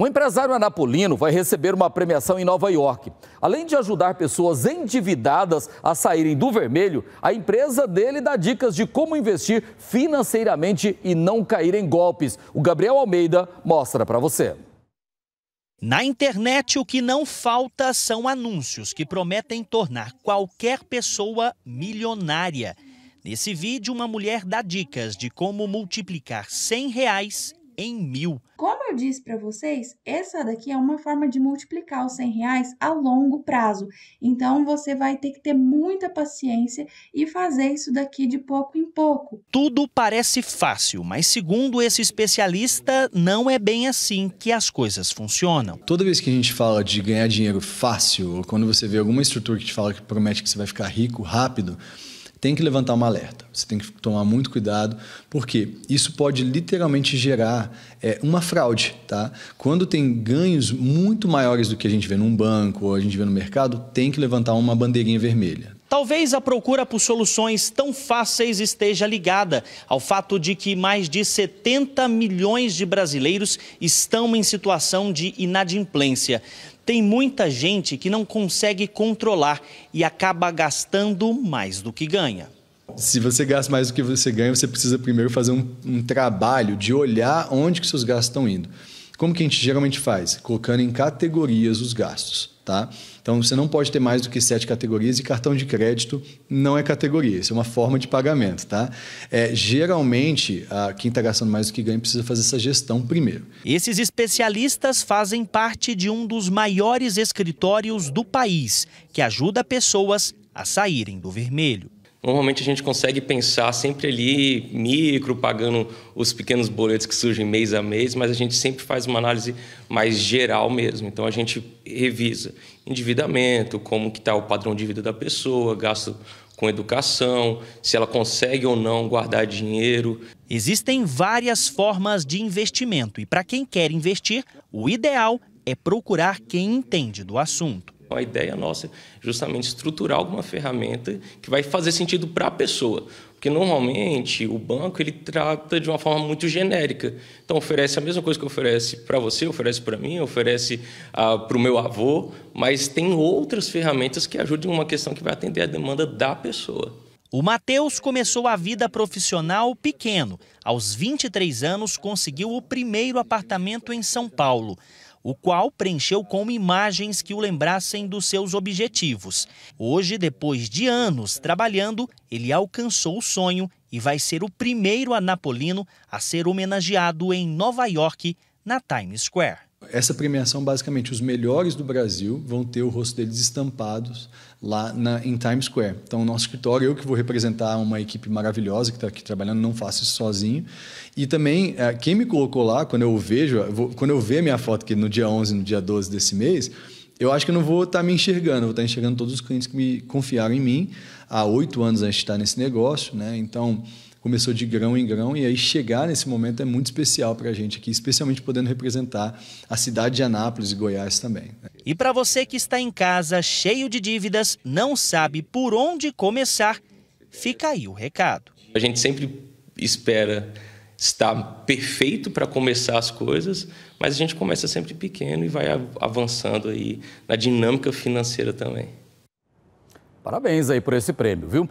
Um empresário anapolino vai receber uma premiação em Nova York. Além de ajudar pessoas endividadas a saírem do vermelho, a empresa dele dá dicas de como investir financeiramente e não cair em golpes. O Gabriel Almeida mostra para você. Na internet, o que não falta são anúncios que prometem tornar qualquer pessoa milionária. Nesse vídeo, uma mulher dá dicas de como multiplicar 100 reais em mil. Como eu disse para vocês, essa daqui é uma forma de multiplicar os 100 reais a longo prazo. Então você vai ter que ter muita paciência e fazer isso daqui de pouco em pouco. Tudo parece fácil, mas segundo esse especialista, não é bem assim que as coisas funcionam. Toda vez que a gente fala de ganhar dinheiro fácil, ou quando você vê alguma estrutura que te fala que promete que você vai ficar rico rápido, tem que levantar uma alerta. Você tem que tomar muito cuidado, porque isso pode literalmente gerar é, uma fraude. Tá? Quando tem ganhos muito maiores do que a gente vê num banco ou a gente vê no mercado, tem que levantar uma bandeirinha vermelha. Talvez a procura por soluções tão fáceis esteja ligada ao fato de que mais de 70 milhões de brasileiros estão em situação de inadimplência. Tem muita gente que não consegue controlar e acaba gastando mais do que ganha. Se você gasta mais do que você ganha, você precisa primeiro fazer um, um trabalho de olhar onde que seus gastos estão indo. Como que a gente geralmente faz? Colocando em categorias os gastos, tá? Então você não pode ter mais do que sete categorias e cartão de crédito não é categoria, isso é uma forma de pagamento, tá? É, geralmente, a, quem está gastando mais do que ganha precisa fazer essa gestão primeiro. Esses especialistas fazem parte de um dos maiores escritórios do país, que ajuda pessoas a saírem do vermelho normalmente a gente consegue pensar sempre ali micro, pagando os pequenos boletos que surgem mês a mês, mas a gente sempre faz uma análise mais geral mesmo. Então a gente revisa endividamento, como que está o padrão de vida da pessoa, gasto com educação, se ela consegue ou não guardar dinheiro. Existem várias formas de investimento e para quem quer investir, o ideal é procurar quem entende do assunto. A ideia nossa é justamente estruturar alguma ferramenta que vai fazer sentido para a pessoa. Porque normalmente o banco ele trata de uma forma muito genérica. Então oferece a mesma coisa que oferece para você, oferece para mim, oferece ah, para o meu avô, mas tem outras ferramentas que ajudem uma questão que vai atender a demanda da pessoa. O Matheus começou a vida profissional pequeno. Aos 23 anos, conseguiu o primeiro apartamento em São Paulo o qual preencheu com imagens que o lembrassem dos seus objetivos. Hoje, depois de anos trabalhando, ele alcançou o sonho e vai ser o primeiro anapolino a ser homenageado em Nova York, na Times Square essa premiação, basicamente, os melhores do Brasil vão ter o rosto deles estampados lá na, em Times Square. Então, o nosso escritório, eu que vou representar uma equipe maravilhosa que está aqui trabalhando, não faço isso sozinho. E também, é, quem me colocou lá, quando eu vejo, quando eu ver minha foto, que no dia 11, no dia 12 desse mês, eu acho que eu não vou estar tá me enxergando, vou estar tá enxergando todos os clientes que me confiaram em mim. Há oito anos a gente está nesse negócio, né? Então, começou de grão em grão e aí chegar nesse momento é muito especial para a gente aqui, especialmente podendo representar a cidade de Anápolis e Goiás também. Né? E para você que está em casa cheio de dívidas, não sabe por onde começar, fica aí o recado. A gente sempre espera estar perfeito para começar as coisas, mas a gente começa sempre pequeno e vai avançando aí na dinâmica financeira também. Parabéns aí por esse prêmio, viu?